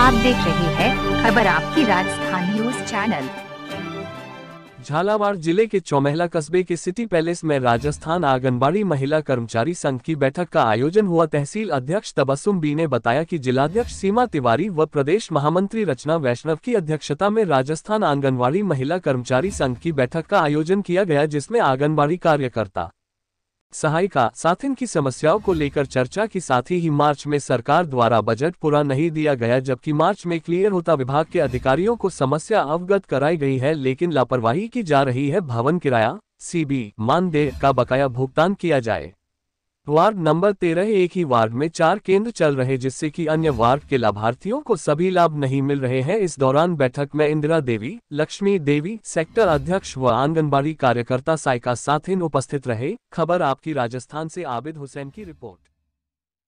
आप देख रहे हैं खबर आपकी राजस्थान न्यूज चैनल झालावाड़ जिले के चौमहला कस्बे के सिटी पैलेस में राजस्थान आंगनबाड़ी महिला कर्मचारी संघ की बैठक का आयोजन हुआ तहसील अध्यक्ष तबस्सुम बी ने बताया कि जिलाध्यक्ष सीमा तिवारी व प्रदेश महामंत्री रचना वैष्णव की अध्यक्षता में राजस्थान आंगनबाड़ी महिला कर्मचारी संघ की बैठक का आयोजन किया गया जिसमे आंगनबाड़ी कार्यकर्ता सहायिका साथिन की समस्याओं को लेकर चर्चा के साथ ही मार्च में सरकार द्वारा बजट पूरा नहीं दिया गया जबकि मार्च में क्लियर होता विभाग के अधिकारियों को समस्या अवगत कराई गई है लेकिन लापरवाही की जा रही है भवन किराया सीबी मानदेय का बकाया भुगतान किया जाए वार्ड नंबर तेरह एक ही वार्ड में चार केंद्र चल रहे जिससे कि अन्य वार्ड के लाभार्थियों को सभी लाभ नहीं मिल रहे हैं इस दौरान बैठक में इंदिरा देवी लक्ष्मी देवी सेक्टर अध्यक्ष व आंगनबाड़ी कार्यकर्ता साइका साथिन उपस्थित रहे खबर आपकी राजस्थान से आबिद हुसैन की रिपोर्ट